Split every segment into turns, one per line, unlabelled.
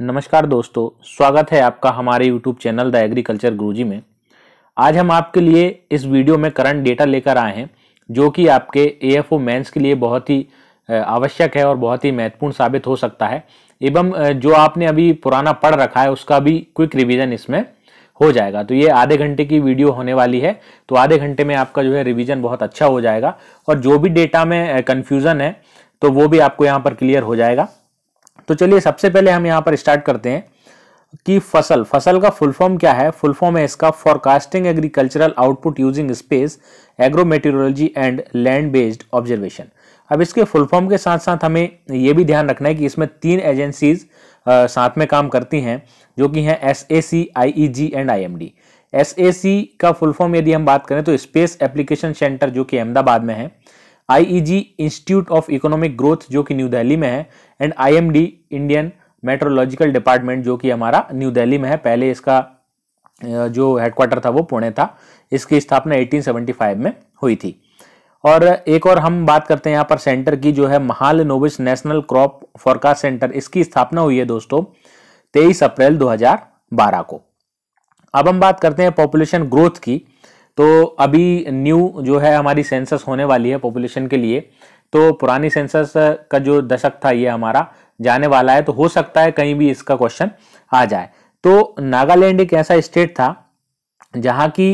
नमस्कार दोस्तों स्वागत है आपका हमारे YouTube channel the agriculture Guruji में आज हम आपके लिए इस वीडियो में करंट डेटा लेकर आए हैं जो कि आपके ए एफ के लिए बहुत ही आवश्यक है और बहुत ही महत्वपूर्ण साबित हो सकता है एवं जो आपने अभी पुराना पढ़ रखा है उसका भी क्विक रिविज़न इसमें हो जाएगा तो ये आधे घंटे की वीडियो होने वाली है तो आधे घंटे में आपका जो है रिवीजन बहुत अच्छा हो जाएगा और जो भी डेटा में कन्फ्यूज़न है तो वो भी आपको यहाँ पर क्लियर हो जाएगा तो चलिए सबसे पहले हम यहाँ पर स्टार्ट करते हैं कि फसल फसल का फुल फॉर्म क्या है फुल फॉर्म है इसका forecasting agricultural output using space agro meteorology and land based observation अब इसके फुल फॉर्म के साथ साथ हमें ये भी ध्यान रखना है कि इसमें तीन एजेंसीज साथ में काम करती हैं जो कि हैं S A C I E G and I M D S A C का फुल फॉर्म यदि हम बात करें तो स्पेस एप्लीकेशन सेंटर जो कि अहमदाबाद में है IEG institute of economic growth जो कि न्यू दिल्ली में है and IMD Indian meteorological department जो कि हमारा न्यू दिल्ली में है पहले इसका जो हेडक्वार्टर था वो पुणे था इसकी स्थापना 1875 में हुई थी और एक और हम बात करते हैं यहाँ पर सेंटर की जो है Mahalanobis national crop forecast centre इसकी स्थापना हुई है दोस्तों तेईस अप्रैल दो को अब हम बात करते हैं पॉपुलेशन ग्रोथ की तो अभी न्यू जो है हमारी सेंसस होने वाली है पॉपुलेशन के लिए तो पुरानी सेंसस का जो दशक था ये हमारा जाने वाला है तो हो सकता है कहीं भी इसका क्वेश्चन आ जाए तो नागालैंड एक ऐसा स्टेट था जहाँ की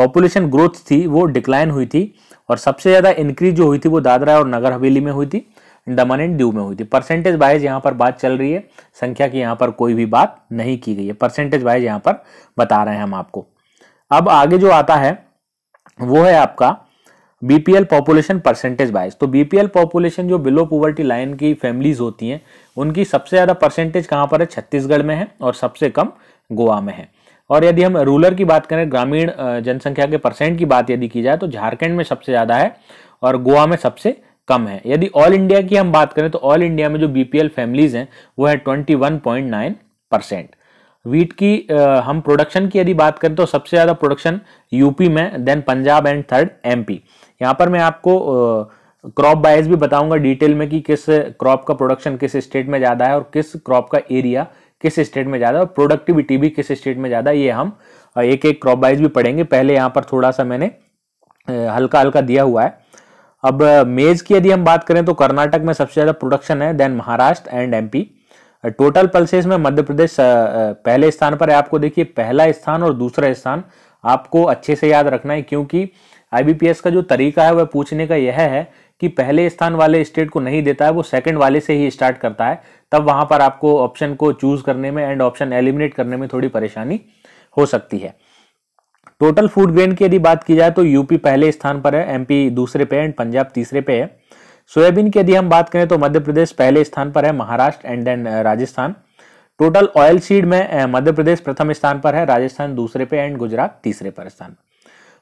पॉपुलेशन ग्रोथ थी वो डिक्लाइन हुई थी और सबसे ज़्यादा इंक्रीज जो हुई थी वो दादरा और नगर हवेली में हुई थी दमन एंड दीव में हुई थी परसेंटेज वाइज यहाँ पर बात चल रही है संख्या की यहाँ पर कोई भी बात नहीं की गई है परसेंटेज वाइज यहाँ पर बता रहे हैं हम आपको अब आगे जो आता है वो है आपका बीपीएल पॉपुलेशन परसेंटेज वाइज तो बीपीएल पॉपुलेशन जो बिलो पुवर्टी लाइन की फैमिलीज होती हैं उनकी सबसे ज़्यादा परसेंटेज कहाँ पर है छत्तीसगढ़ में है और सबसे कम गोवा में है और यदि हम रूरल की बात करें ग्रामीण जनसंख्या के परसेंट की बात यदि की जाए तो झारखंड में सबसे ज़्यादा है और गोवा में सबसे कम है यदि ऑल इंडिया की हम बात करें तो ऑल इंडिया में जो बीपीएल फैमिलीज हैं वो है twenty one point nine percent wheat की हम प्रोडक्शन की यदि बात करें तो सबसे ज़्यादा प्रोडक्शन यूपी में then Punjab and third MP यहाँ पर मैं आपको क्रॉप बाइज भी बताऊंगा डिटेल में कि किस क्रॉप का प्रोडक्शन किस स्टेट में ज़्यादा है और किस क्रॉप का एरिया किस स्टेट में ज़्यादा और प्रोडक्टिविटी भी किस स्टेट में ज़्यादा ये हम एक एक क्रॉप वाइज भी पढ़ेंगे पहले यहाँ पर थोड़ा सा मैंने हल्का हल्का दिया हुआ है अब मेज की यदि हम बात करें तो कर्नाटक में सबसे ज़्यादा प्रोडक्शन है then Maharashtra and MP total uh, pulses में मध्य प्रदेश uh, uh, पहले स्थान पर है आपको देखिए पहला स्थान और दूसरा स्थान आपको अच्छे से याद रखना है क्योंकि आईबीपीएस का जो तरीका है वह पूछने का यह है कि पहले स्थान वाले स्टेट को नहीं देता है वो सेकंड वाले से ही स्टार्ट करता है तब वहां पर आपको ऑप्शन को चूज करने में एंड ऑप्शन एलिमिनेट करने में थोड़ी परेशानी हो सकती है टोटल फूड ग्रेन की यदि बात की जाए तो यूपी पहले स्थान पर है एमपी दूसरे पे एंड पंजाब तीसरे पे है सोयाबीन की यदि हम बात करें तो मध्य प्रदेश पहले स्थान पर है Maharashtra and then uh, Rajasthan total oil seed में uh, मध्य प्रदेश प्रथम स्थान पर है राजस्थान दूसरे पे एंड गुजरात तीसरे पर स्थान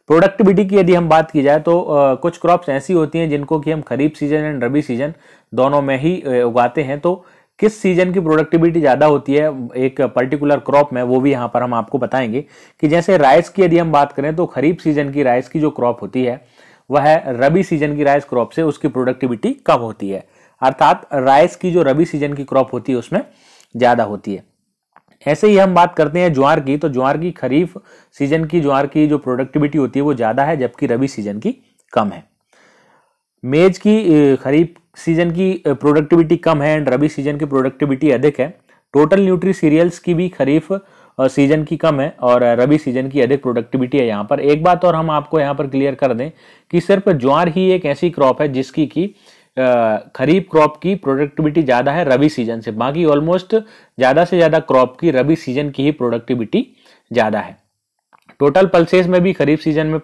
प्रोडक्टिविटी की यदि हम बात की जाए तो uh, कुछ क्रॉप्स ऐसी होती हैं जिनको कि हम kharif season and rabi season दोनों में ही उगाते हैं तो किस सीजन की प्रोडक्टिविटी ज़्यादा होती है एक पर्टिकुलर क्रॉप में वो भी यहाँ पर हम आपको बताएंगे कि जैसे राइस की यदि हम बात करें तो खरीफ सीजन की राइस की जो क्रॉप होती है वह रबी सीजन की राइस क्रॉप से उसकी प्रोडक्टिविटी कम होती है अर्थात राइस की जो रबी सीजन की क्रॉप होती है उसमें ज़्यादा होती है ऐसे ही हम बात करते हैं ज्वार की तो ज्वार की खरीफ सीजन की ज्वार की जो प्रोडक्टिविटी होती है वो ज़्यादा है जबकि रबी सीजन की कम है मेज की खरीफ सीजन की प्रोडक्टिविटी कम है एंड रबी सीजन की प्रोडक्टिविटी अधिक है टोटल न्यूट्री सीरियल्स की भी खरीफ सीजन की कम है और रबी सीजन की अधिक प्रोडक्टिविटी है यहाँ पर एक बात और हम आपको यहाँ पर क्लियर कर दें कि सिर्फ ज्वार ही एक ऐसी क्रॉप है जिसकी की खरीफ क्रॉप की प्रोडक्टिविटी ज़्यादा है रबी सीजन से बाकी ऑलमोस्ट ज़्यादा से ज़्यादा क्रॉप की रबी सीजन की ही प्रोडक्टिविटी ज़्यादा है टोटल पल्सेस में भी खरीफ सीजन में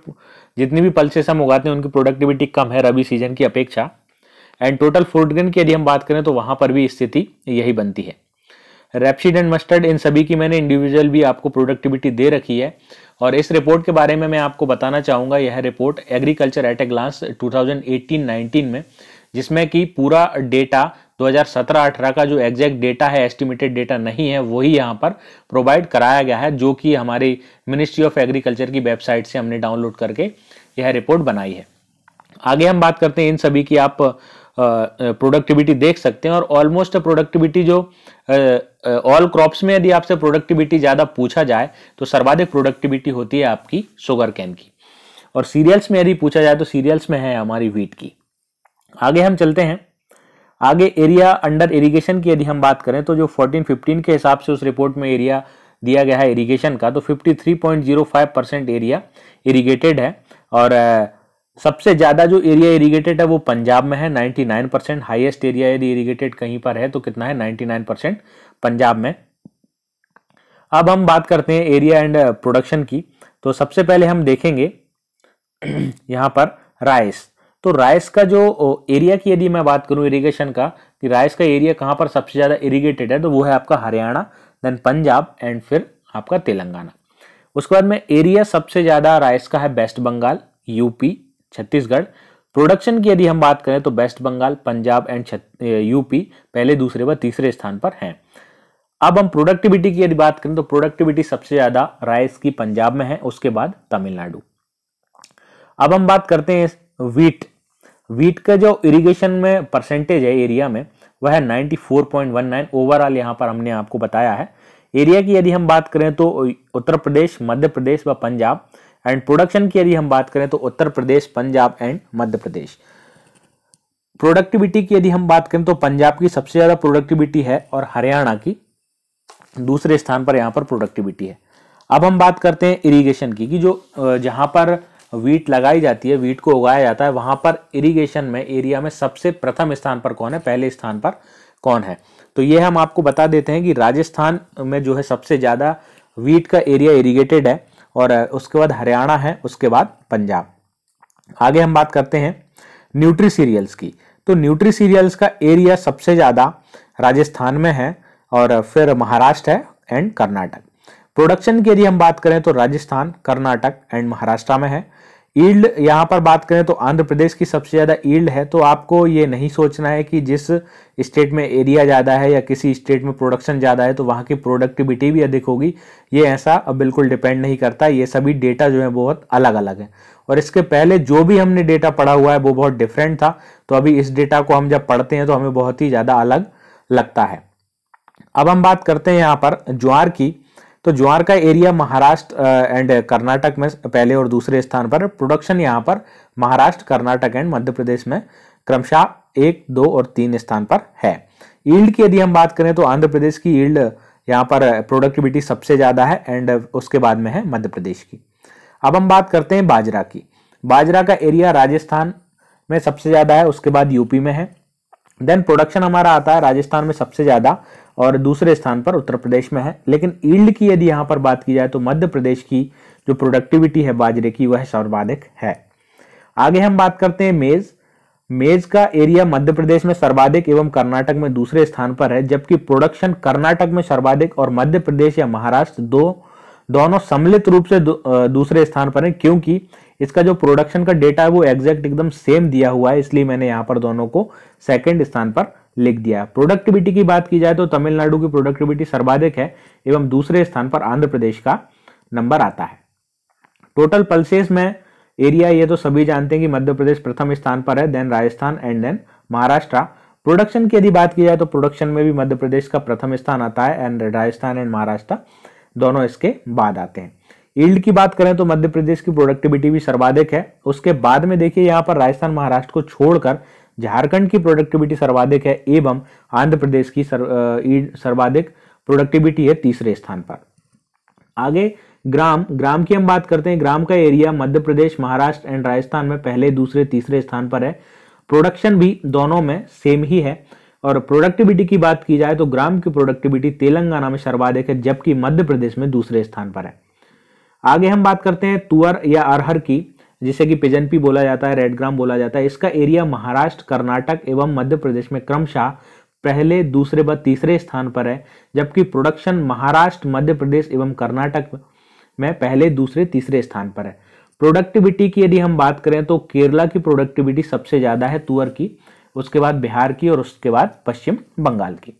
जितनी भी पल्सेस हम उगाते हैं उनकी प्रोडक्टिविटी कम है रबी सीजन की अपेक्षा एंड टोटल फूड ग्रेन की यदि हम बात करें तो वहाँ पर भी स्थिति यही बनती है रेपसीड एंड मस्टर्ड इन सभी की मैंने इंडिविजुअल भी आपको प्रोडक्टिविटी दे रखी है और इस रिपोर्ट के बारे में मैं आपको बताना चाहूँगा यह report agriculture at a glance 2018-19 में जिसमें कि पूरा डेटा 2017-18 का जो एग्जैक्ट डेटा है एस्टिमेटेड डेटा नहीं है वही यहाँ पर प्रोवाइड कराया गया है जो कि हमारी मिनिस्ट्री ऑफ एग्रीकल्चर की वेबसाइट से हमने डाउनलोड करके यह रिपोर्ट बनाई है आगे हम बात करते हैं इन सभी की आप प्रोडक्टिविटी देख सकते हैं और ऑलमोस्ट प्रोडक्टिविटी जो ऑल क्रॉप्स में यदि आपसे प्रोडक्टिविटी ज़्यादा पूछा जाए तो सर्वाधिक प्रोडक्टिविटी होती है आपकी शुगर कैन की और सीरियल्स में यदि पूछा जाए तो सीरियल्स में है हमारी व्हीट की आगे हम चलते हैं आगे एरिया अंडर इरिगेशन की यदि हम बात करें तो जो 14-15 के हिसाब से उस रिपोर्ट में एरिया दिया गया है इरिगेशन का तो 53.05 परसेंट एरिया इरिगेटेड है और सबसे ज़्यादा जो एरिया इरीगेटेड है वो पंजाब में है 99 परसेंट हाइएस्ट एरिया यदि इरीगेटेड कहीं पर है तो कितना है 99 परसेंट पंजाब में अब हम बात करते हैं एरिया एंड प्रोडक्शन की तो सबसे पहले हम देखेंगे यहाँ पर राइस तो राइस का जो एरिया की यदि मैं बात करूँ इरीगेशन का कि राइस का एरिया कहाँ पर सबसे ज़्यादा इरीगेटेड है तो वो है आपका हरियाणा देन पंजाब एंड फिर आपका तेलंगाना उसके बाद में एरिया सबसे ज़्यादा राइस का है वेस्ट बंगाल यूपी छत्तीसगढ़ प्रोडक्शन की यदि हम बात करें तो वेस्ट बंगाल पंजाब एंड यूपी पहले दूसरे व तीसरे स्थान पर हैं अब हम प्रोडक्टिविटी की यदि बात करें तो प्रोडक्टिविटी सबसे ज़्यादा राइस की पंजाब में है उसके बाद तमिलनाडु अब हम बात करते हैं वीट वीट का जो इरिगेशन में परसेंटेज है एरिया में वह है नाइन ओवरऑल यहाँ पर हमने आपको बताया है एरिया की यदि हम बात करें तो उत्तर प्रदेश मध्य प्रदेश व पंजाब एंड प्रोडक्शन की यदि हम बात करें तो उत्तर प्रदेश पंजाब एंड मध्य प्रदेश प्रोडक्टिविटी की यदि हम बात करें तो पंजाब की सबसे ज़्यादा प्रोडक्टिविटी है और हरियाणा की दूसरे स्थान पर यहाँ पर प्रोडक्टिविटी है अब हम बात करते हैं इरीगेशन की कि जो जहाँ पर वीट लगाई जाती है वीट को उगाया जाता है वहाँ पर इरीगेशन में एरिया में सबसे प्रथम स्थान पर कौन है पहले स्थान पर कौन है तो ये हम आपको बता देते हैं कि राजस्थान में जो है सबसे ज़्यादा वीट का एरिया इरीगेटेड है और उसके बाद हरियाणा है उसके बाद पंजाब आगे हम बात करते हैं न्यूट्री सीरियल्स की तो न्यूट्री सीरियल्स का एरिया सबसे ज़्यादा राजस्थान में है और फिर महाराष्ट्र है एंड कर्नाटक प्रोडक्शन की यदि हम बात करें तो राजस्थान कर्नाटक एंड महाराष्ट्र में है ईल्ड यहाँ पर बात करें तो आंध्र प्रदेश की सबसे ज़्यादा ईल्ड है तो आपको ये नहीं सोचना है कि जिस स्टेट में एरिया ज़्यादा है या किसी स्टेट में प्रोडक्शन ज़्यादा है तो वहाँ की प्रोडक्टिविटी भी अधिक होगी ये ऐसा अब बिल्कुल डिपेंड नहीं करता ये सभी डेटा जो है बहुत अलग अलग है और इसके पहले जो भी हमने डेटा पढ़ा हुआ है वो बहुत डिफरेंट था तो अभी इस डेटा को हम जब पढ़ते हैं तो हमें बहुत ही ज़्यादा अलग लगता है अब हम बात करते हैं यहाँ पर ज्वार की तो ज्वार का एरिया महाराष्ट्र एंड कर्नाटक में पहले और दूसरे स्थान पर प्रोडक्शन यहाँ पर महाराष्ट्र कर्नाटक एंड मध्य प्रदेश में क्रमशः एक दो और तीन स्थान पर है ईल्ड की यदि हम बात करें तो आंध्र प्रदेश की ईल्ड यहाँ पर प्रोडक्टिविटी सबसे ज़्यादा है एंड उसके बाद में है मध्य प्रदेश की अब हम बात करते हैं बाजरा की बाजरा का एरिया राजस्थान में सबसे ज़्यादा है उसके बाद यूपी में है देन प्रोडक्शन हमारा आता है राजस्थान में सबसे ज्यादा और दूसरे स्थान पर उत्तर प्रदेश में है लेकिन ईल्ड की यदि यहाँ पर बात की जाए तो मध्य प्रदेश की जो प्रोडक्टिविटी है बाजरे की वह सर्वाधिक है आगे हम बात करते हैं मेज मेज का एरिया मध्य प्रदेश में सर्वाधिक एवं कर्नाटक में दूसरे स्थान पर है जबकि प्रोडक्शन कर्नाटक में सर्वाधिक और मध्य प्रदेश या महाराष्ट्र दो दोनों सम्मिलित रूप से दूसरे स्थान पर है क्योंकि इसका जो प्रोडक्शन का डेटा है वो एग्जैक्ट एकदम सेम दिया हुआ है इसलिए मैंने यहाँ पर दोनों को सेकेंड स्थान पर लिख दिया प्रोडक्टिविटी की बात की जाए तो तमिलनाडु की प्रोडक्टिविटी सर्वाधिक है एवं दूसरे स्थान पर आंध्र प्रदेश का नंबर आता है टोटल पल्सेस में एरिया ये तो सभी जानते हैं कि मध्य प्रदेश प्रथम स्थान पर है then Rajasthan and then Maharashtra production की यदि बात की जाए तो प्रोडक्शन में भी मध्य प्रदेश का प्रथम स्थान आता है एंड राजस्थान एंड महाराष्ट्र दोनों इसके बाद आते हैं ईल्ड की बात करें तो मध्य प्रदेश की प्रोडक्टिविटी भी सर्वाधिक है उसके बाद में देखिए यहाँ पर राजस्थान महाराष्ट्र को छोड़कर झारखंड की प्रोडक्टिविटी सर्वाधिक है एवं आंध्र प्रदेश की सर्व, सर्वाधिक प्रोडक्टिविटी है तीसरे स्थान पर आगे ग्राम ग्राम की हम बात करते हैं ग्राम का एरिया मध्य प्रदेश महाराष्ट्र एंड राजस्थान में पहले दूसरे तीसरे स्थान पर है प्रोडक्शन भी दोनों में सेम ही है और प्रोडक्टिविटी की बात की जाए तो ग्राम की प्रोडक्टिविटी तेलंगाना में सर्वाधिक है जबकि मध्य प्रदेश में दूसरे स्थान पर है आगे हम बात करते हैं तुअर या अरहर की जिसे कि पिजनपी बोला जाता है रेड ग्राम बोला जाता है इसका एरिया महाराष्ट्र कर्नाटक एवं मध्य प्रदेश में क्रमशः पहले दूसरे व तीसरे स्थान पर है जबकि प्रोडक्शन महाराष्ट्र मध्य प्रदेश एवं कर्नाटक में पहले दूसरे तीसरे स्थान पर है प्रोडक्टिविटी की यदि हम बात करें तो केरला की प्रोडक्टिविटी सबसे ज़्यादा है तुअर की उसके बाद बिहार की और उसके बाद पश्चिम बंगाल की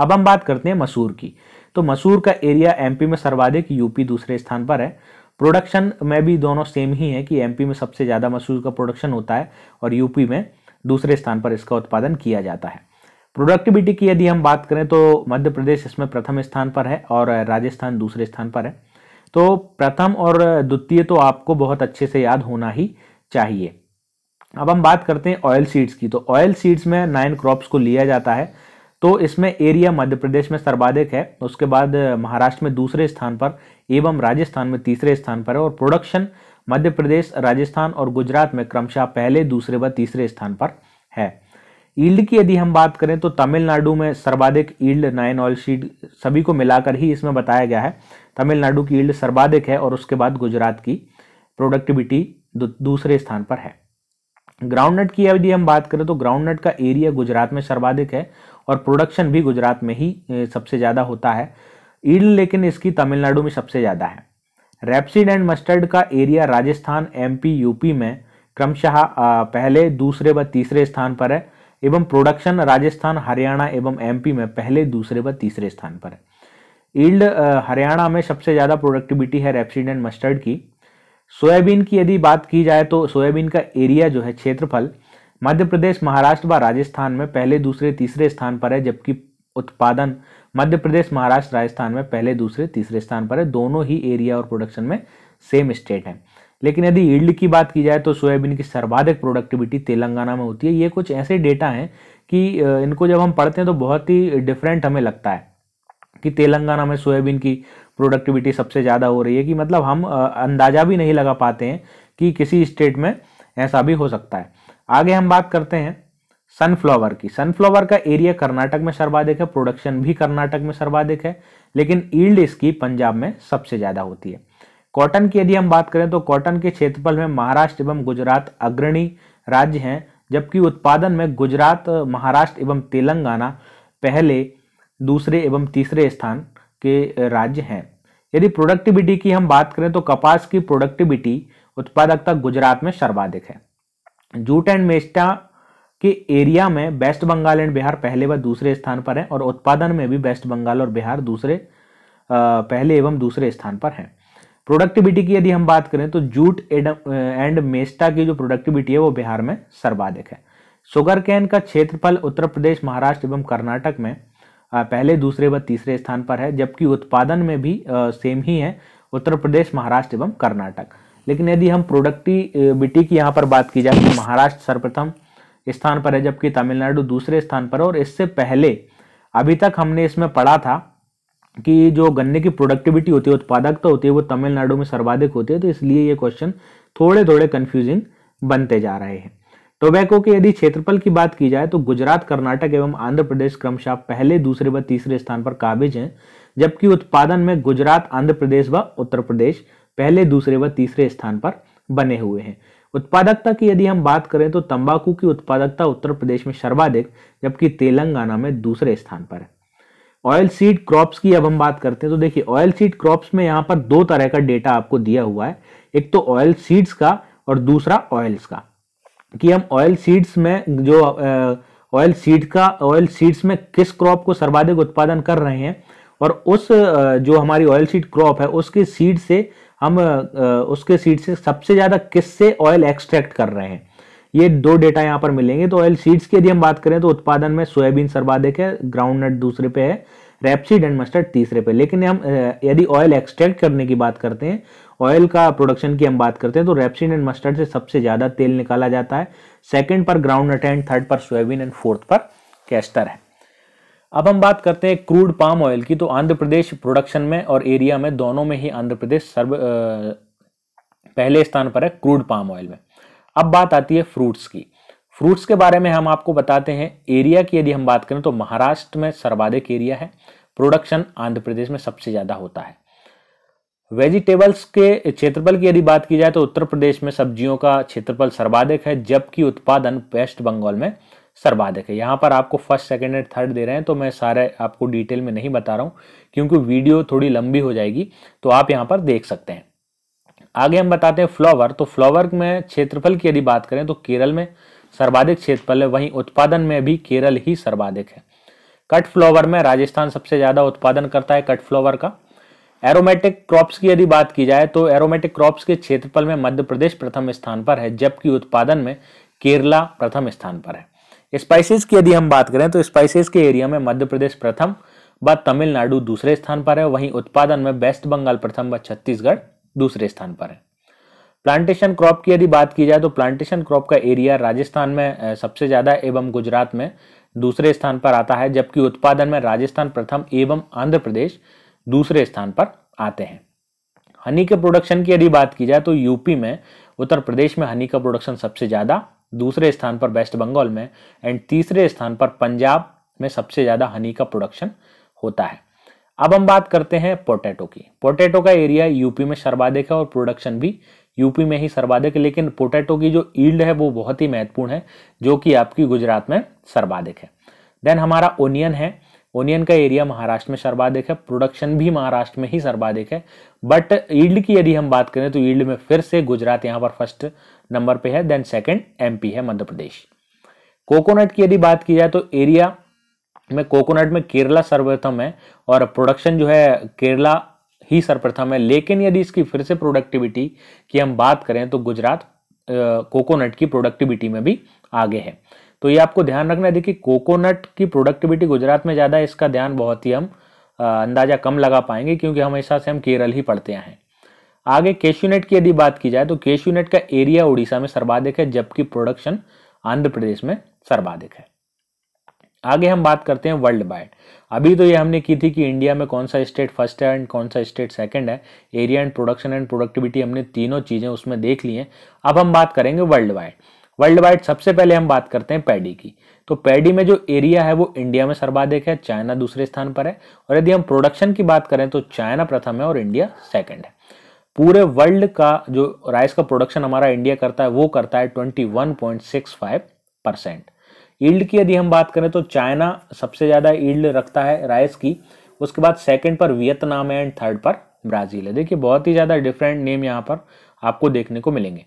अब हम बात करते हैं मसूर की तो मसूर का एरिया एमपी में सर्वाधिक यूपी दूसरे स्थान पर है प्रोडक्शन में भी दोनों सेम ही है कि एमपी में सबसे ज़्यादा मसूर का प्रोडक्शन होता है और यूपी में दूसरे स्थान पर इसका उत्पादन किया जाता है प्रोडक्टिविटी की यदि हम बात करें तो मध्य प्रदेश इसमें प्रथम स्थान पर है और राजस्थान दूसरे स्थान पर है तो प्रथम और द्वितीय तो आपको बहुत अच्छे से याद होना ही चाहिए अब हम बात करते हैं ऑयल सीड्स की तो ऑयल सीड्स में नाइन क्रॉप्स को लिया जाता है तो इसमें एरिया मध्य प्रदेश में सर्वाधिक है उसके बाद महाराष्ट्र में दूसरे स्थान पर एवं राजस्थान में तीसरे स्थान पर है और प्रोडक्शन मध्य प्रदेश राजस्थान और गुजरात में क्रमशः पहले दूसरे व तीसरे स्थान पर है ईल्ड की यदि हम बात करें तो तमिलनाडु में सर्वाधिक ईल्ड नाइन ऑयल शीट सभी को मिलाकर ही इसमें बताया गया है तमिलनाडु की ईल्ड सर्वाधिक है और उसके बाद गुजरात की प्रोडक्टिविटी दूसरे स्थान पर है ग्राउंडनट की यदि हम बात करें तो ग्राउंडनट का एरिया गुजरात में सर्वाधिक है और प्रोडक्शन भी गुजरात में ही सबसे ज़्यादा होता है ईड लेकिन इसकी तमिलनाडु में सबसे ज़्यादा है रेपसीड एंड मस्टर्ड का एरिया राजस्थान एमपी यूपी में क्रमशः पहले दूसरे व तीसरे स्थान पर है एवं प्रोडक्शन राजस्थान हरियाणा एवं एमपी में पहले दूसरे व तीसरे स्थान पर है ईल्ड हरियाणा में सबसे ज़्यादा प्रोडक्टिविटी है रेपसीड एंड मस्टर्ड की सोयाबीन की यदि बात की जाए तो सोयाबीन का एरिया जो है क्षेत्रफल मध्य प्रदेश महाराष्ट्र व राजस्थान में पहले दूसरे तीसरे स्थान पर है जबकि उत्पादन मध्य प्रदेश महाराष्ट्र राजस्थान में पहले दूसरे तीसरे स्थान पर है दोनों ही एरिया और प्रोडक्शन में सेम स्टेट है लेकिन यदि ईल्ड की बात की जाए तो सोयाबीन की सर्वाधिक प्रोडक्टिविटी तेलंगाना में होती है ये कुछ ऐसे डेटा हैं कि इनको जब हम पढ़ते हैं तो बहुत ही डिफरेंट हमें लगता है कि तेलंगाना में सोयाबीन की प्रोडक्टिविटी सबसे ज़्यादा हो रही है कि मतलब हम अंदाज़ा भी नहीं लगा पाते हैं कि किसी स्टेट में ऐसा भी हो सकता है आगे हम बात करते हैं सनफ्लावर की सनफ्लावर का एरिया कर्नाटक में सर्वाधिक है प्रोडक्शन भी कर्नाटक में सर्वाधिक है लेकिन ईल्ड इसकी पंजाब में सबसे ज़्यादा होती है कॉटन की यदि हम बात करें तो कॉटन के क्षेत्रफल में महाराष्ट्र एवं गुजरात अग्रणी राज्य हैं जबकि उत्पादन में गुजरात महाराष्ट्र एवं तेलंगाना पहले दूसरे एवं तीसरे स्थान के राज्य हैं यदि प्रोडक्टिविटी की हम बात करें तो कपास की प्रोडक्टिविटी उत्पादकता गुजरात में सर्वाधिक है जूट एंड मेस्टा के एरिया में वेस्ट बंगाल एंड बिहार पहले व दूसरे स्थान पर हैं और उत्पादन में भी वेस्ट बंगाल और बिहार दूसरे पहले एवं दूसरे स्थान पर हैं प्रोडक्टिविटी की यदि हम बात करें तो जूट एंड मेस्टा की जो प्रोडक्टिविटी है वो बिहार में सर्वाधिक है सुगर कैन का क्षेत्रफल उत्तर प्रदेश महाराष्ट्र एवं कर्नाटक में पहले दूसरे व तीसरे स्थान पर है जबकि उत्पादन में भी सेम ही है उत्तर प्रदेश महाराष्ट्र एवं कर्नाटक लेकिन यदि हम प्रोडक्टिविटी की यहाँ पर बात की जाए तो महाराष्ट्र सर्वप्रथम स्थान पर है जबकि तमिलनाडु दूसरे स्थान पर और इससे पहले अभी तक हमने इसमें पढ़ा था कि जो गन्ने की प्रोडक्टिविटी होती है उत्पादकता होती है वो तमिलनाडु में सर्वाधिक होती है तो इसलिए ये क्वेश्चन थोड़े थोड़े कन्फ्यूजिंग बनते जा रहे हैं टोबैको के यदि क्षेत्रफल की बात की जाए तो गुजरात कर्नाटक एवं आंध्र प्रदेश क्रमशः पहले दूसरे व तीसरे स्थान पर काबिज हैं जबकि उत्पादन में गुजरात आंध्र प्रदेश व उत्तर प्रदेश पहले दूसरे व तीसरे स्थान पर बने हुए हैं उत्पादकता की यदि हम बात करें तो तंबाकू की उत्पादकता उत्तर प्रदेश में सर्वाधिक जबकि तेलंगाना में दूसरे स्थान पर है ऑयल सीड क्रॉप्स की अब हम बात करते हैं तो देखिए ऑयल सीड क्रॉप्स में यहाँ पर दो तरह का डेटा आपको दिया हुआ है एक तो ऑयल सीड्स का और दूसरा ऑयल्स का कि हम ऑयल सीड्स में जो ऑयल सीड का ऑयल सीड्स में किस क्रॉप को सर्वाधिक उत्पादन कर रहे हैं और उस जो हमारी ऑयल सीड क्रॉप है उसके सीड से हम उसके सीड से सबसे ज़्यादा किससे ऑयल एक्सट्रैक्ट कर रहे हैं ये दो डेटा यहाँ पर मिलेंगे तो ऑयल सीड्स की यदि हम बात करें तो उत्पादन में सोयाबीन सर्वाधिक है ग्राउंड नट दूसरे पे है रेपसीड एंड मस्टर्ड तीसरे पे लेकिन हम यदि ऑयल एक्सट्रैक्ट करने की बात करते हैं ऑयल का प्रोडक्शन की हम बात करते हैं तो रेपसीड एंड मस्टर्ड से सबसे ज़्यादा तेल निकाला जाता है सेकेंड पर ग्राउंड नट एंड थर्ड पर सोयाबीन एंड फोर्थ पर कैस्टर है अब हम बात करते हैं क्रूड पाम ऑयल की तो आंध्र प्रदेश प्रोडक्शन में और एरिया में दोनों में ही आंध्र प्रदेश सर्व पहले स्थान पर है क्रूड पाम ऑयल में अब बात आती है फ्रूट्स की फ्रूट्स के बारे में हम आपको बताते हैं एरिया की यदि हम बात करें तो महाराष्ट्र में सर्वाधिक एरिया है प्रोडक्शन आंध्र प्रदेश में सबसे ज़्यादा होता है वेजिटेबल्स के क्षेत्रफल की यदि बात की जाए तो उत्तर प्रदेश में सब्जियों का क्षेत्रफल सर्वाधिक है जबकि उत्पादन वेस्ट बंगाल में सर्वाधिक है यहाँ पर आपको फर्स्ट सेकेंड एंड थर्ड दे रहे हैं तो मैं सारे आपको डिटेल में नहीं बता रहा हूँ क्योंकि वीडियो थोड़ी लंबी हो जाएगी तो आप यहाँ पर देख सकते हैं आगे हम बताते हैं फ्लावर तो फ्लावर में क्षेत्रफल की यदि बात करें तो केरल में सर्वाधिक क्षेत्रफल है वहीं उत्पादन में भी केरल ही सर्वाधिक है कट फ्लावर में राजस्थान सबसे ज़्यादा उत्पादन करता है कट फ्लावर का एरोमेटिक क्रॉप्स की यदि बात की जाए तो एरोमेटिक क्रॉप्स के क्षेत्रफल में मध्य प्रदेश प्रथम स्थान पर है जबकि उत्पादन में केरला प्रथम स्थान पर है स्पाइसेस की यदि हम बात करें तो स्पाइसेस के एरिया में मध्य प्रदेश प्रथम व तमिलनाडु दूसरे स्थान पर है वहीं उत्पादन में वेस्ट बंगाल प्रथम व छत्तीसगढ़ दूसरे स्थान पर है प्लांटेशन क्रॉप की यदि बात की जाए तो प्लांटेशन क्रॉप का एरिया राजस्थान में सबसे ज़्यादा एवं गुजरात में दूसरे स्थान पर आता है जबकि उत्पादन में राजस्थान प्रथम एवं आंध्र प्रदेश दूसरे स्थान पर आते हैं हनी के प्रोडक्शन की यदि बात की जाए तो यूपी में उत्तर प्रदेश में हनी का प्रोडक्शन सबसे ज़्यादा दूसरे स्थान पर वेस्ट बंगाल में एंड तीसरे स्थान पर पंजाब में सबसे ज़्यादा हनी का प्रोडक्शन होता है अब हम बात करते हैं पोटैटो की पोटैटो का एरिया यूपी में सर्वाधिक है और प्रोडक्शन भी यूपी में ही सर्वाधिक है लेकिन पोटैटो की जो ईल्ड है वो बहुत ही महत्वपूर्ण है जो कि आपकी गुजरात में सर्वाधिक है देन हमारा ओनियन है ओनियन का एरिया महाराष्ट्र में सर्वाधिक है प्रोडक्शन भी महाराष्ट्र में ही सर्वाधिक है बट ईल्ड की यदि हम बात करें तो ईल्ड में फिर से गुजरात यहाँ पर फर्स्ट नंबर पे है देन सेकंड एमपी है मध्य प्रदेश कोकोनट की यदि बात की जाए तो एरिया में कोकोनट में केरला सर्वप्रथम है और प्रोडक्शन जो है केरला ही सर्वप्रथम है लेकिन यदि इसकी फिर से प्रोडक्टिविटी की हम बात करें तो गुजरात कोकोनट की प्रोडक्टिविटी में भी आगे है तो ये आपको ध्यान रखना है देखिए कोकोनट की प्रोडक्टिविटी गुजरात में ज़्यादा है इसका ध्यान बहुत ही हम अंदाज़ा कम लगा पाएंगे क्योंकि हमेशा से हम केरल ही पढ़ते हैं आगे केशूनेट की यदि बात की जाए तो केशूनेट का एरिया उड़ीसा में सर्वाधिक है जबकि प्रोडक्शन आंध्र प्रदेश में सर्वाधिक है आगे हम बात करते हैं वर्ल्ड वाइड अभी तो ये हमने की थी कि इंडिया में कौन सा स्टेट फर्स्ट है एंड कौन सा स्टेट सेकंड है area and production and productivity हमने तीनों चीज़ें उसमें देख ली हैं अब हम बात करेंगे वर्ल्ड वाइड वर्ल्ड वाइड सबसे पहले हम बात करते हैं पैडी की तो पैडी में जो एरिया है वो इंडिया में सर्वाधिक है चाइना दूसरे स्थान पर है और यदि हम प्रोडक्शन की बात करें तो चाइना प्रथम है और इंडिया सेकंड है पूरे वर्ल्ड का जो राइस का प्रोडक्शन हमारा इंडिया करता है वो करता है 21.65 परसेंट ईल्ड की यदि हम बात करें तो चाइना सबसे ज़्यादा ईल्ड रखता है राइस की उसके बाद सेकेंड पर वियतनाम है एंड थर्ड पर ब्राज़ील है देखिए बहुत ही ज़्यादा डिफरेंट नेम यहाँ पर आपको देखने को मिलेंगे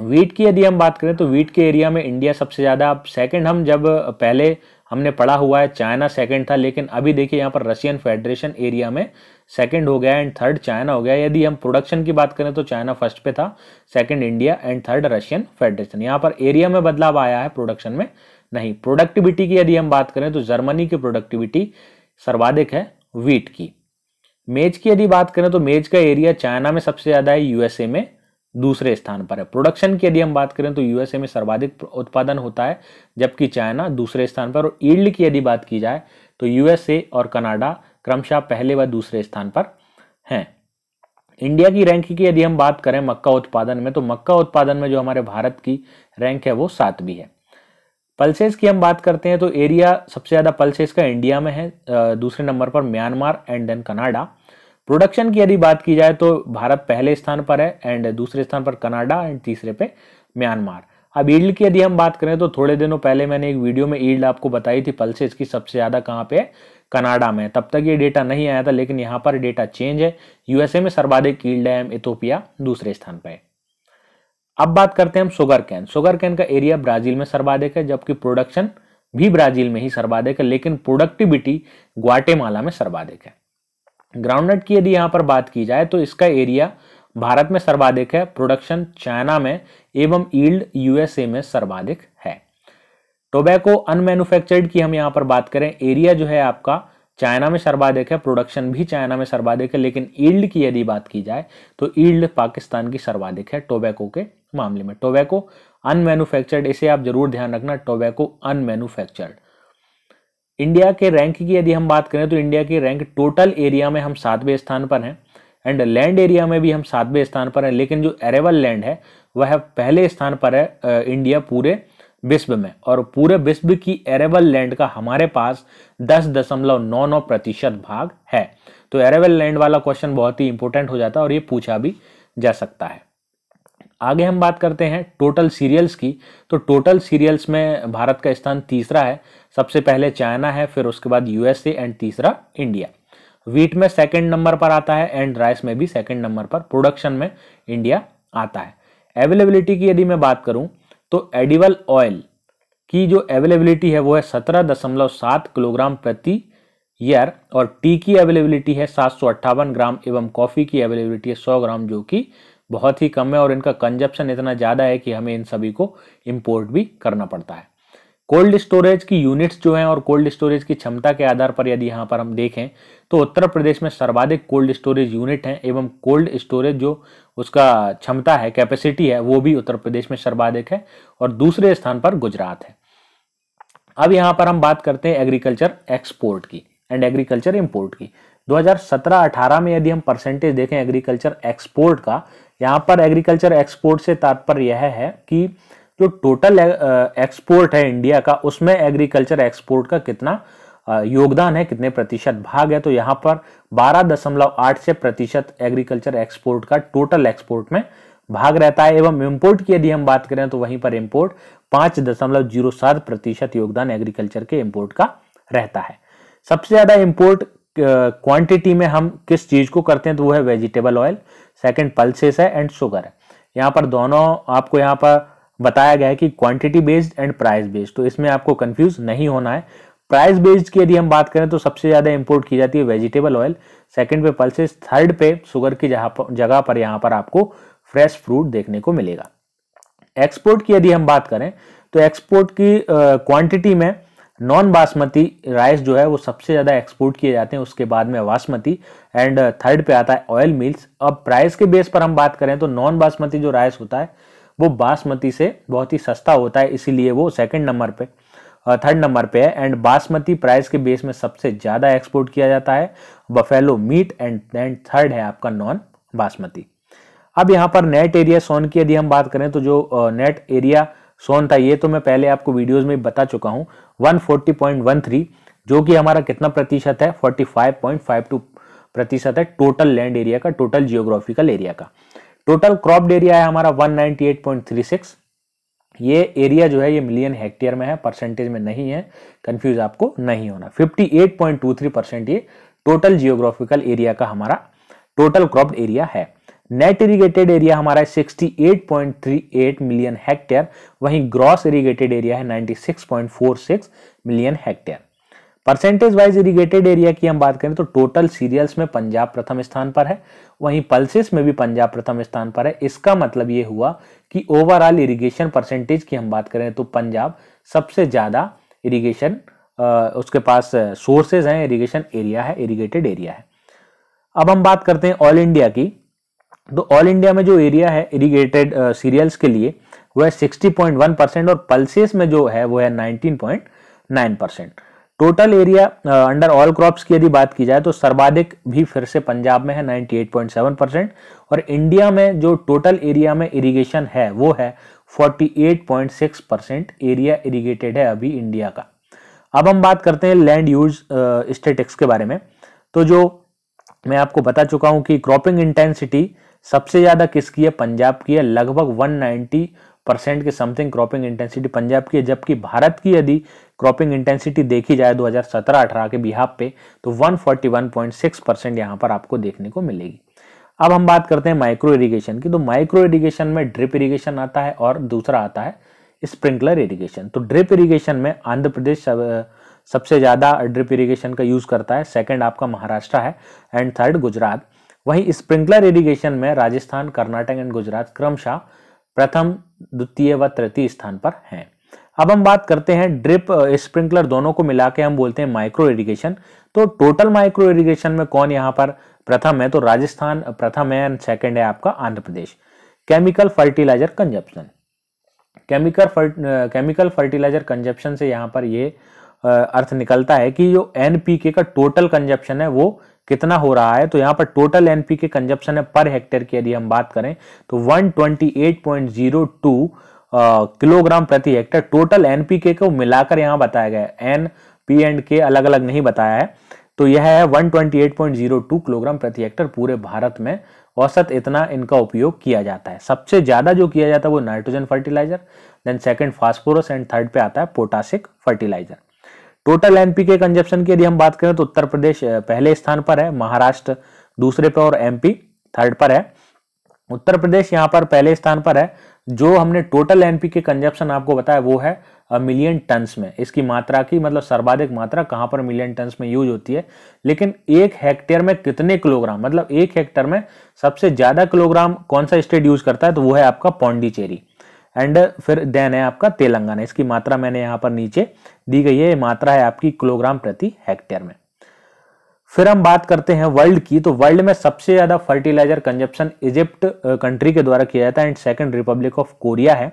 वीट की यदि हम बात करें तो वीट के एरिया में इंडिया सबसे ज़्यादा अब सेकंड हम जब पहले हमने पढ़ा हुआ है चाइना सेकंड था लेकिन अभी देखिए यहाँ पर रशियन फेडरेशन एरिया में सेकंड हो गया एंड थर्ड चाइना हो गया यदि हम प्रोडक्शन की बात करें तो चाइना फर्स्ट पे था second India and third Russian Federation यहाँ पर एरिया में बदलाव आया है प्रोडक्शन में नहीं प्रोडक्टिविटी की यदि हम बात करें तो जर्मनी की प्रोडक्टिविटी सर्वाधिक है वीट की मेज की यदि बात करें तो मेज का एरिया चाइना में सबसे ज़्यादा है यूएसए में दूसरे स्थान पर है प्रोडक्शन की यदि हम बात करें तो यूएसए में सर्वाधिक उत्पादन होता है जबकि चाइना दूसरे स्थान पर और ईल्ड की यदि बात की जाए तो यूएसए और कनाडा क्रमशः पहले व दूसरे स्थान पर हैं इंडिया की रैंक की यदि हम बात करें मक्का उत्पादन में तो मक्का उत्पादन में जो हमारे भारत की रैंक है वो सातवीं है पल्सेस की हम बात करते हैं तो एरिया सबसे ज़्यादा पल्सेस का इंडिया में है दूसरे नंबर पर Myanmar and then Canada production की यदि बात की जाए तो भारत पहले स्थान पर है एंड दूसरे स्थान पर कनाडा एंड तीसरे पे म्यांमार अब ईल्ड की यदि हम बात करें तो थोड़े दिनों पहले मैंने एक वीडियो में ईल्ड आपको बताई थी पल्सेज की सबसे ज़्यादा कहाँ पे है कनाडा में तब तक ये डेटा नहीं आया था लेकिन यहाँ पर डेटा चेंज है यूएसए में सर्वाधिक ईल्ड है इथोपिया दूसरे स्थान पर है अब बात करते हैं हम शुगर कैन शुगर कैन का एरिया ब्राजील में सर्वाधिक है जबकि प्रोडक्शन भी ब्राजील में ही सर्वाधिक है लेकिन प्रोडक्टिविटी ग्वाटेमाला में सर्वाधिक है ग्राउंडनट की यदि यहाँ पर बात की जाए तो इसका एरिया भारत में सर्वाधिक है प्रोडक्शन चाइना में एवं ईल्ड यूएसए में सर्वाधिक है टोबैको अनमैन्युफैक्चर्ड की हम यहाँ पर बात करें एरिया जो है आपका चाइना में सर्वाधिक है प्रोडक्शन भी चाइना में सर्वाधिक है लेकिन ईल्ड की यदि बात की जाए तो ईल्ड पाकिस्तान की सर्वाधिक है टोबैको के मामले में टोबैको अनमैन्युफैक्चर्ड इसे आप जरूर ध्यान रखना टोबैको अनमैन्युफैक्चर्ड इंडिया के रैंक की यदि हम बात करें तो इंडिया की रैंक टोटल एरिया में हम सातवें स्थान पर हैं एंड लैंड एरिया में भी हम सातवें स्थान पर हैं लेकिन जो एरेबल लैंड है वह पहले स्थान पर है इंडिया पूरे विश्व में और पूरे विश्व की एरेबल लैंड का हमारे पास दस दशमलव नौ नौ प्रतिशत भाग है तो एरेबल लैंड वाला क्वेश्चन बहुत ही इंपॉर्टेंट हो जाता है और ये पूछा भी जा सकता है आगे हम बात करते हैं टोटल सीरियल्स की तो टोटल सीरियल्स में भारत का स्थान तीसरा है सबसे पहले चाइना है फिर उसके बाद यूएसए एंड तीसरा इंडिया वीट में सेकंड नंबर पर आता है एंड राइस में भी सेकंड नंबर पर प्रोडक्शन में इंडिया आता है अवेलेबिलिटी की यदि मैं बात करूं तो एडिवल ऑयल की जो अवेलेबिलिटी है वो है सत्रह दशमलव सात किलोग्राम प्रति ईयर और टी की अवेलेबिलिटी है सात सौ अट्ठावन ग्राम एवं कॉफ़ी की अवेलेबिलिटी है सौ ग्राम जो कि बहुत ही कम है और इनका कंजप्शन इतना ज़्यादा है कि हमें इन सभी को इम्पोर्ट भी करना पड़ता है कोल्ड स्टोरेज की यूनिट्स जो हैं और कोल्ड स्टोरेज की क्षमता के आधार पर यदि यहाँ पर हम देखें तो उत्तर प्रदेश में सर्वाधिक कोल्ड स्टोरेज यूनिट हैं एवं कोल्ड स्टोरेज जो उसका क्षमता है कैपेसिटी है वो भी उत्तर प्रदेश में सर्वाधिक है और दूसरे स्थान पर गुजरात है अब यहाँ पर हम बात करते हैं एग्रीकल्चर एक्सपोर्ट की एंड एग्रीकल्चर इम्पोर्ट की 2017-18 में यदि हम परसेंटेज देखें एग्रीकल्चर एक्सपोर्ट का यहाँ पर एग्रीकल्चर एक्सपोर्ट से तात्पर्य यह है कि जो टोटल एक्सपोर्ट uh, है इंडिया का उसमें एग्रीकल्चर एक्सपोर्ट का कितना uh, योगदान है कितने प्रतिशत भाग है तो यहाँ पर बारह दशमलव आठ से प्रतिशत एग्रीकल्चर एक्सपोर्ट का टोटल एक्सपोर्ट में भाग रहता है एवं इम्पोर्ट की यदि हम बात करें तो वहीं पर इम्पोर्ट दशमलव जीरो सात प्रतिशत योगदान एग्रीकल्चर के इम्पोर्ट का रहता है सबसे ज्यादा इम्पोर्ट क्वांटिटी uh, में हम किस चीज को करते हैं तो वो है वेजिटेबल ऑयल सेकेंड पल्सेस है एंड शुगर है यहाँ पर दोनों आपको यहाँ पर बताया गया है कि quantity based and price based तो इसमें आपको कंफ्यूज नहीं होना है प्राइस बेस्ड की यदि हम बात करें तो सबसे ज़्यादा इंपोर्ट की जाती है वेजिटेबल ऑयल सेकंड पे पल्सेस थर्ड पे शुगर की जगह पर यहाँ पर आपको फ्रेश फ्रूट देखने को मिलेगा एक्सपोर्ट की यदि हम बात करें तो एक्सपोर्ट की क्वांटिटी में नॉन बासमती राइस जो है वो सबसे ज़्यादा एक्सपोर्ट किए जाते हैं उसके बाद में बासमती एंड थर्ड पे आता है ऑयल मिल्स अब प्राइस के बेस पर हम बात करें तो नॉन बासमती जो राइस होता है वो बासमती से बहुत ही सस्ता होता है इसीलिए वो सेकंड नंबर पे थर्ड नंबर पे है एंड बासमती प्राइस के बेस में सबसे ज़्यादा एक्सपोर्ट किया जाता है buffalo meat and and third है आपका नॉन बासमती अब यहाँ पर नेट एरिया सोन की यदि हम बात करें तो जो नेट एरिया सोन था ये तो मैं पहले आपको वीडियोस में बता चुका हूँ वन जो कि हमारा कितना प्रतिशत है 45.52 प्रतिशत है टोटल लैंड एरिया का टोटल जियोग्राफिकल एरिया का टोटल क्रॉप एरिया है हमारा 198.36 ये एरिया जो है ये मिलियन हेक्टेयर में है परसेंटेज में नहीं है कंफ्यूज आपको नहीं होना 58.23 परसेंट ये टोटल जियोग्राफिकल एरिया का हमारा टोटल क्रॉप एरिया है नेट इरिगेटेड एरिया हमारा है 68.38 मिलियन हेक्टेयर वहीं ग्रॉस इरिगेटेड एरिया है 96.46 million hectare percentage wise irrigated area की हम बात करें तो टोटल सीरियल्स में पंजाब प्रथम स्थान पर है वहीं पल्सेस में भी पंजाब प्रथम स्थान पर है इसका मतलब ये हुआ कि ओवरऑल इरिगेशन परसेंटेज की हम बात करें तो पंजाब सबसे ज़्यादा इरिगेशन उसके पास सोर्सेज हैं इरिगेशन एरिया है इरिगेटेड एरिया है अब हम बात करते हैं ऑल इंडिया की तो ऑल इंडिया में जो एरिया है इरीगेटेड सीरियल्स के लिए वह है 60.1 परसेंट और पल्सेस में जो है वो है nineteen percent total area under all crops की यदि बात की जाए तो सर्वाधिक भी फिर से पंजाब में है 98.7 परसेंट और इंडिया में जो टोटल एरिया में इरिगेशन है वो है 48.6 परसेंट एरिया इरिगेटेड है अभी इंडिया का अब हम बात करते हैं लैंड यूज स्टेटिक्स के बारे में तो जो मैं आपको बता चुका हूं कि क्रॉपिंग इंटेंसिटी सबसे ज़्यादा किसकी है पंजाब की है लगभग वन परसेंट के समथिंग क्रॉपिंग इंटेंसिटी पंजाब की है जबकि भारत की यदि क्रॉपिंग इंटेंसिटी देखी जाए 2017-18 के बिहाब पे तो 141.6 परसेंट यहाँ पर आपको देखने को मिलेगी अब हम बात करते हैं माइक्रो इरिगेशन की तो माइक्रो इरिगेशन में ड्रिप इरिगेशन आता है और दूसरा आता है स्प्रिंकलर इरिगेशन तो ड्रिप इरिगेशन में आंध्र प्रदेश सबसे ज़्यादा ड्रिप इरीगेशन का यूज़ करता है सेकंड आपका महाराष्ट्र है एंड थर्ड गुजरात वहीं स्प्रिंकलर इरीगेशन में राजस्थान कर्नाटक एंड गुजरात क्रमशः प्रथम द्वितीय व तृतीय स्थान पर हैं अब हम बात करते हैं ड्रिप स्प्रिंकलर दोनों को मिला के हम बोलते हैं माइक्रो इरिगेशन तो टोटल माइक्रो इरिगेशन में कौन यहाँ पर प्रथम है तो राजस्थान प्रथम है एंड सेकंड है आपका Andhra Pradesh chemical fertiliser consumption chemical fert, chemical fertiliser consumption से यहाँ पर ये अर्थ निकलता है कि जो एनपीके का टोटल कंजप्शन है वो कितना हो रहा है तो यहाँ पर टोटल एनपीके कंजप्शन है पर हेक्टेयर की यदि हम बात करें तो वन किलोग्राम प्रति हेक्टर टोटल एनपीके को मिलाकर यहां बताया गया है एन पी एंड के अलग अलग नहीं बताया है तो यह है 128.02 किलोग्राम प्रति हेक्टर पूरे भारत में औसत इतना इनका उपयोग किया जाता है सबसे ज़्यादा जो किया जाता है वो nitrogen fertiliser then second phosphorus and third पे आता है potassic fertiliser total NPK consumption की यदि हम बात करें तो उत्तर प्रदेश पहले स्थान पर है महाराष्ट्र दूसरे पर और एमपी थर्ड पर है उत्तर प्रदेश यहाँ पर पहले स्थान पर है जो हमने टोटल एनपीके कंजप्शन आपको बताया वो है मिलियन टन्स में इसकी मात्रा की मतलब सर्वाधिक मात्रा कहाँ पर मिलियन टन्स में यूज होती है लेकिन एक हेक्टेयर में कितने किलोग्राम मतलब एक हेक्टेयर में सबसे ज़्यादा किलोग्राम कौन सा स्टेट यूज करता है तो वो है आपका पौंडीचेरी एंड फिर देन है आपका तेलंगाना इसकी मात्रा मैंने यहाँ पर नीचे दी गई है ये मात्रा है आपकी किलोग्राम प्रति हेक्टेयर में फिर हम बात करते हैं वर्ल्ड की तो वर्ल्ड में सबसे ज्यादा फर्टिलाइजर कंजप्शन इजिप्ट कंट्री के द्वारा किया जाता है and second Republic of Korea है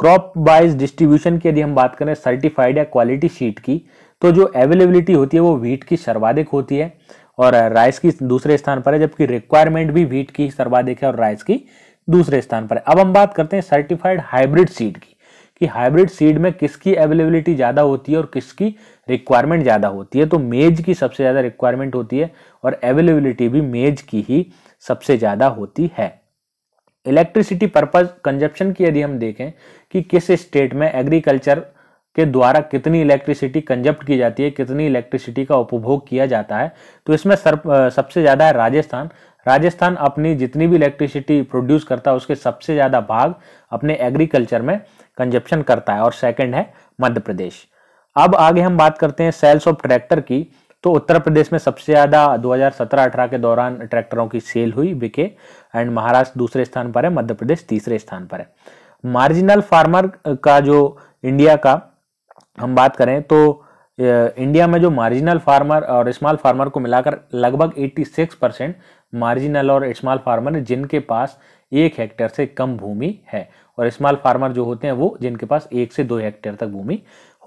क्रॉप वाइज डिस्ट्रीब्यूशन की यदि हम बात करें सर्टिफाइड या क्वालिटी शीट की तो जो अवेलेबिलिटी होती है वो व्हीट की सर्वाधिक होती है और राइस की दूसरे स्थान पर है जबकि रिक्वायरमेंट भी व्हीट की सर्वाधिक है और राइस की दूसरे स्थान पर है अब हम बात करते हैं सर्टिफाइड हाइब्रिड सीड की कि हाइब्रिड सीड में किसकी अवेलेबिलिटी ज़्यादा होती है और किसकी रिक्वायरमेंट ज़्यादा होती है तो मेज की सबसे ज़्यादा रिक्वायरमेंट होती है और अवेलेबिलिटी भी मेज की ही सबसे ज़्यादा होती है इलेक्ट्रिसिटी पर्पज कंजप्शन की यदि हम देखें कि किस स्टेट में एग्रीकल्चर के द्वारा कितनी इलेक्ट्रिसिटी कंजप्ट की जाती है कितनी इलेक्ट्रिसिटी का उपभोग किया जाता है तो इसमें सर्प, सबसे ज़्यादा है राजस्थान राजस्थान अपनी जितनी भी इलेक्ट्रिसिटी प्रोड्यूस करता है उसके सबसे ज़्यादा भाग अपने एग्रीकल्चर में कंजप्शन करता है और सेकंड है मध्य प्रदेश अब आगे हम बात करते हैं सेल्स ऑफ ट्रैक्टर की तो उत्तर प्रदेश में सबसे ज़्यादा 2017-18 के दौरान ट्रैक्टरों की सेल हुई बिके एंड महाराष्ट्र दूसरे स्थान पर है मध्य प्रदेश तीसरे स्थान पर है मार्जिनल फार्मर का जो इंडिया का हम बात करें तो इंडिया में जो मार्जिनल फार्मर और स्मॉल फार्मर को मिलाकर लगभग 86 परसेंट मार्जिनल और स्मॉल फार्मर जिनके पास एक हेक्टेयर से कम भूमि है और स्मॉल फार्मर जो होते हैं वो जिनके पास एक से दो हेक्टेयर तक भूमि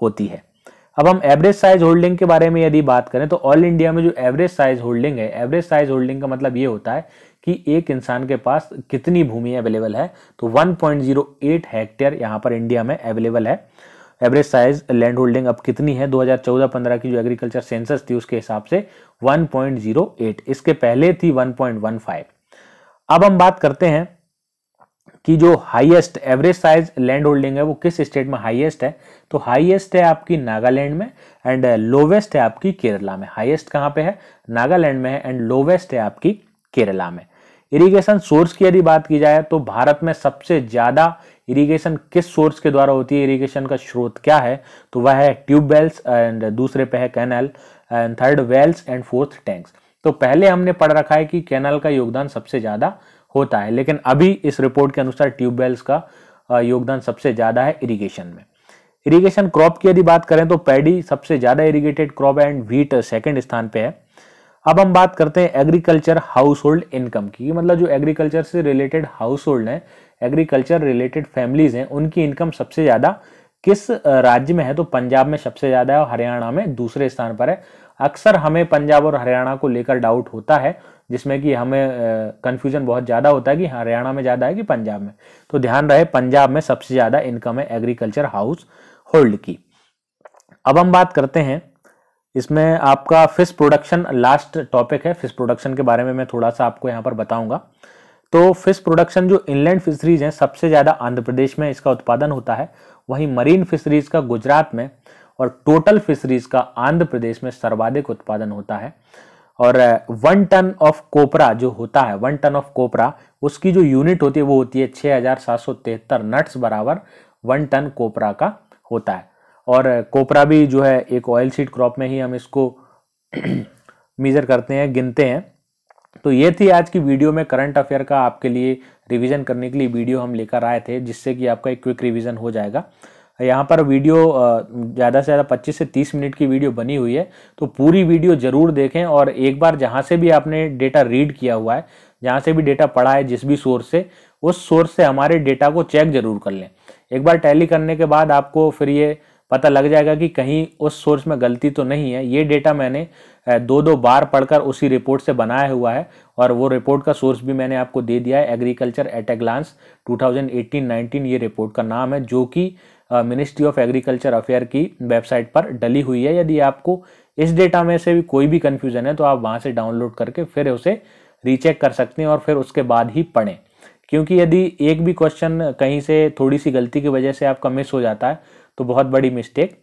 होती है अब हम एवरेज साइज होल्डिंग के बारे में यदि बात करें तो ऑल इंडिया में जो एवरेज साइज होल्डिंग है एवरेज साइज होल्डिंग का मतलब ये होता है कि एक इंसान के पास कितनी भूमि अवेलेबल है तो 1.08 हेक्टेयर यहाँ पर इंडिया में अवेलेबल है एवरेज साइज लैंड होल्डिंग अब कितनी है 2014-15 की जो एग्रीकल्चर सेंसस थी उसके हिसाब से 1.08 इसके पहले थी 1.15 अब हम बात करते हैं कि जो highest average size land holding है वो किस स्टेट में हाईएस्ट है तो हाईएस्ट है आपकी नागालैंड में एंड लोवेस्ट uh, है आपकी केरला में हाईएस्ट कहाँ पे है नागालैंड में है एंड लोवेस्ट है आपकी केरला में इरिगेशन सोर्स की यदि बात की जाए तो भारत में सबसे ज़्यादा इरिगेशन किस सोर्स के द्वारा होती है इरिगेशन का स्रोत क्या है तो वह है ट्यूबवेल्स एंड uh, दूसरे पे है canal and third wells and fourth tanks तो पहले हमने पढ़ रखा है कि कैनल का योगदान सबसे ज़्यादा होता है लेकिन अभी इस रिपोर्ट के अनुसार ट्यूबवेल्स का योगदान सबसे ज़्यादा है इरिगेशन में इरिगेशन क्रॉप की यदि बात करें तो पैडी सबसे ज़्यादा irrigated crop and wheat second स्थान पे है अब हम बात करते हैं एग्रीकल्चर हाउस होल्ड इनकम की मतलब जो एग्रीकल्चर से रिलेटेड हाउस होल्ड हैं एग्रीकल्चर रिलेटेड फैमिलीज हैं उनकी इनकम सबसे ज़्यादा किस राज्य में है तो पंजाब में सबसे ज़्यादा है और हरियाणा में दूसरे स्थान पर है अक्सर हमें पंजाब और हरियाणा को लेकर डाउट होता है जिसमें कि हमें कन्फ्यूजन बहुत ज़्यादा होता है कि हरियाणा में ज़्यादा है कि पंजाब में तो ध्यान रहे पंजाब में सबसे ज़्यादा इनकम है एग्रीकल्चर हाउस होल्ड की अब हम बात करते हैं इसमें आपका फिश प्रोडक्शन लास्ट टॉपिक है फिश प्रोडक्शन के बारे में मैं थोड़ा सा आपको यहाँ पर बताऊँगा तो फिश प्रोडक्शन जो इनलैंड फिशरीज हैं सबसे ज़्यादा आंध्र प्रदेश में इसका उत्पादन होता है वहीं मरीन फिशरीज का गुजरात में और टोटल फिशरीज का आंध्र प्रदेश में सर्वाधिक उत्पादन होता है और वन टन ऑफ कोपरा जो होता है वन टन ऑफ कोपरा उसकी जो यूनिट होती है वो होती है छः हज़ार सात सौ तिहत्तर नट्स बराबर वन टन कोपरा का होता है और कोपरा भी जो है एक ऑयल सीड क्रॉप में ही हम इसको मेजर करते हैं गिनते हैं तो ये थी आज की वीडियो में करंट अफेयर का आपके लिए रिवीजन करने के लिए वीडियो हम लेकर आए थे जिससे कि आपका एक क्विक रिवीजन हो जाएगा यहाँ पर वीडियो ज़्यादा से ज़्यादा 25 से 30 मिनट की वीडियो बनी हुई है तो पूरी वीडियो ज़रूर देखें और एक बार जहाँ से भी आपने डेटा रीड किया हुआ है जहाँ से भी डेटा पढ़ा है जिस भी सोर्स से उस सोर्स से हमारे डेटा को चेक ज़रूर कर लें एक बार टैली करने के बाद आपको फिर ये पता लग जाएगा कि कहीं उस सोर्स में गलती तो नहीं है ये डेटा मैंने दो दो बार पढ़कर उसी रिपोर्ट से बनाया हुआ है और वो रिपोर्ट का सोर्स भी मैंने आपको दे दिया है एग्रीकल्चर एट ए ग्लांस 2018-19 ये रिपोर्ट का नाम है जो कि मिनिस्ट्री ऑफ एग्रीकल्चर अफेयर की वेबसाइट पर डली हुई है यदि आपको इस डेटा में से भी कोई भी कन्फ्यूज़न है तो आप वहाँ से डाउनलोड करके फिर उसे रीचेक कर सकते हैं और फिर उसके बाद ही पढ़ें क्योंकि यदि एक भी क्वेश्चन कहीं से थोड़ी सी गलती की वजह से आपका मिस हो जाता है तो बहुत बड़ी मिस्टेक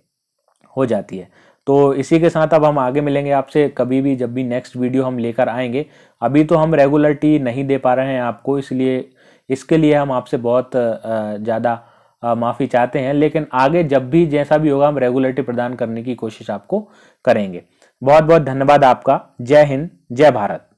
हो जाती है तो इसी के साथ अब हम आगे मिलेंगे आपसे कभी भी जब भी नेक्स्ट वीडियो हम लेकर आएंगे अभी तो हम रेगुलरिटी नहीं दे पा रहे हैं आपको इसलिए इसके लिए हम आपसे बहुत ज़्यादा माफ़ी चाहते हैं लेकिन आगे जब भी जैसा भी होगा हम रेगुलेटरी प्रदान करने की कोशिश आपको करेंगे बहुत बहुत धन्यवाद आपका जय हिंद जय भारत